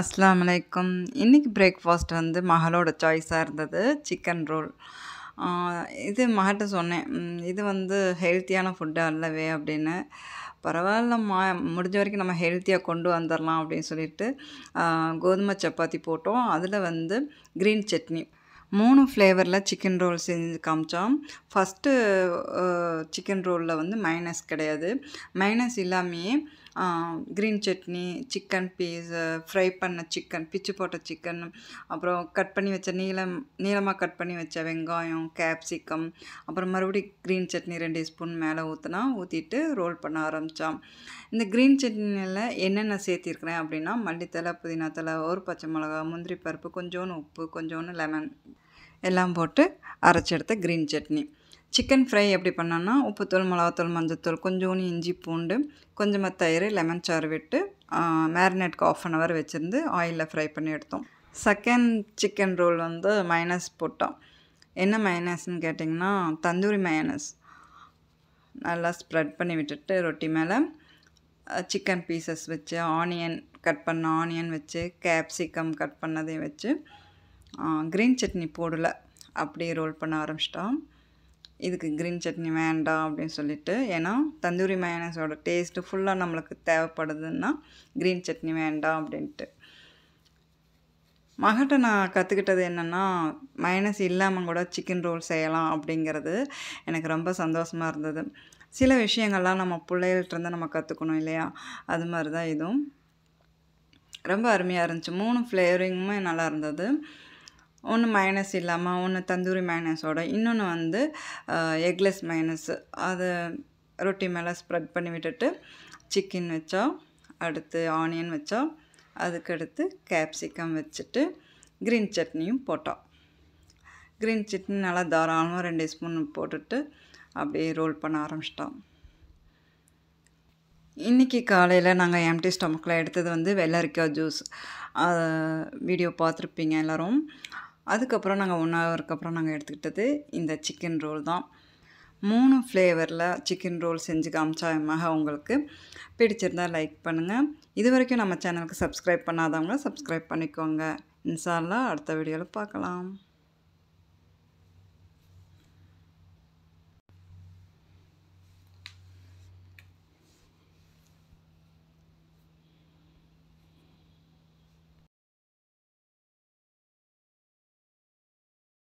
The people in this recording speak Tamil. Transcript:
அஸ்லாம் வலைக்கம் இன்றைக்கி பிரேக்ஃபாஸ்ட் வந்து மகளோட சாய்ஸாக இருந்தது சிக்கன் ரோல் இது மகிட்ட சொன்னேன் இது வந்து ஹெல்த்தியான ஃபுட்டு அல்லவே அப்படின்னு பரவாயில்லம்மா முடிஞ்ச வரைக்கும் நம்ம ஹெல்த்தியாக கொண்டு வந்துடலாம் அப்படின்னு சொல்லிட்டு கோதுமை சப்பாத்தி போட்டோம் அதில் வந்து க்ரீன் சட்னி மூணு ஃப்ளேவரில் சிக்கன் ரோல் செஞ்சு காமிச்சோம் ஃபஸ்ட்டு சிக்கன் ரோலில் வந்து மைனஸ் கிடையாது மைனஸ் இல்லாமையே green chutney chicken piece fry பண்ண சிக்கன் பிச்சு போட்ட சிக்கன் அப்புறம் கட் பண்ணி வச்ச நீளம் நீளமாக கட் பண்ணி வச்ச வெங்காயம் கேப்சிக்கம் அப்புறம் மறுபடியும் க்ரீன் சட்னி ரெண்டு ஸ்பூன் மேலே ஊற்றினா ஊற்றிட்டு ரோல் பண்ண ஆரம்பித்தான் இந்த க்ரீன் சட்னியில் என்னென்ன சேர்த்திருக்கிறேன் அப்படின்னா மல்லித்தலை தலை ஒரு பச்சை மிளகா முந்திரி பருப்பு கொஞ்சோன்னு உப்பு கொஞ்சோன்னு லெமன் எல்லாம் போட்டு அரைச்செடுத்த க்ரீன் சட்னி சிக்கன் ஃப்ரை எப்படி பண்ணோன்னா உப்புத்தூள் மிளகாத்தூள் மஞ்சத்தூள் கொஞ்சோண்டு இஞ்சி பூண்டு கொஞ்சமாக தயிர் லெமன் சாறு விட்டு மேரினேட்க்கு ஆஃப் அன் ஹவர் வச்சுருந்து ஆயிலில் ஃப்ரை பண்ணி எடுத்தோம் செகண்ட் சிக்கன் ரோல் வந்து மைனஸ் போட்டோம் என்ன மைனஸ்ன்னு கேட்டிங்கன்னா தந்தூரி மைனஸ் நல்லா ஸ்ப்ரெட் பண்ணி விட்டுட்டு ரொட்டி மேலே சிக்கன் பீசஸ் வச்சு ஆனியன் கட் பண்ண ஆனியன் வச்சு கேப்சிகம் கட் பண்ணதையும் வச்சு க்ரீன் சட்னி போடலை அப்படியே ரோல் பண்ண ஆரம்பிச்சிட்டோம் இதுக்கு க்ரீன் சட்னி வேண்டாம் அப்படின்னு சொல்லிட்டு ஏன்னா தந்தூரி மயனஸோட டேஸ்ட்டு ஃபுல்லாக நம்மளுக்கு தேவைப்படுதுன்னா க்ரீன் சட்னி வேண்டாம் அப்படின்ட்டு மகட்ட நான் கற்றுக்கிட்டது என்னென்னா மைனஸ் இல்லாமல் கூட சிக்கன் ரோல் செய்யலாம் அப்படிங்கிறது எனக்கு ரொம்ப சந்தோஷமாக இருந்தது சில விஷயங்கள்லாம் நம்ம பிள்ளைகள்கிட்டருந்து நம்ம கற்றுக்கணும் இல்லையா அது மாதிரி தான் இதுவும் ரொம்ப அருமையாக இருந்துச்சு மூணு ஃப்ளேவரிங்குமே நல்லா இருந்தது ஒன்று மைனஸ் இல்லாமல் ஒன்று தந்தூரி மைனஸோட இன்னொன்று வந்து எக்லெஸ் மைனஸ் அது ரொட்டி மேலே ஸ்ப்ரெட் பண்ணி விட்டுட்டு சிக்கன் வச்சோம் அடுத்து ஆனியன் வச்சோம் அதுக்கடுத்து கேப்சிகம் வச்சுட்டு க்ரீன் சட்னியும் போட்டோம் க்ரீன் சட்னி நல்லா தாராளமாக ரெண்டு ஸ்பூன் போட்டுட்டு அப்படியே ரோல் பண்ண ஆரம்பிச்சிட்டோம் இன்றைக்கி காலையில் நாங்கள் எம்டி ஸ்டொமக்கில் எடுத்தது வந்து வெள்ளரிக்காய் ஜூஸ் வீடியோ பார்த்துருப்பீங்க எல்லோரும் அதுக்கப்புறம் நாங்கள் ஒன் ஹவருக்கு அப்புறம் நாங்கள் எடுத்துக்கிட்டது இந்த சிக்கன் ரோல் தான் மூணு ஃப்ளேவரில் சிக்கன் ரோல் செஞ்சு காமிச்சா எம்மாக உங்களுக்கு பிடிச்சிருந்தால் லைக் பண்ணுங்கள் இது வரைக்கும் நம்ம சேனலுக்கு சப்ஸ்கிரைப் பண்ணாதவங்கள சப்ஸ்கிரைப் பண்ணிக்கோங்க இன்சால்லாம் அடுத்த வீடியோவில் பார்க்கலாம்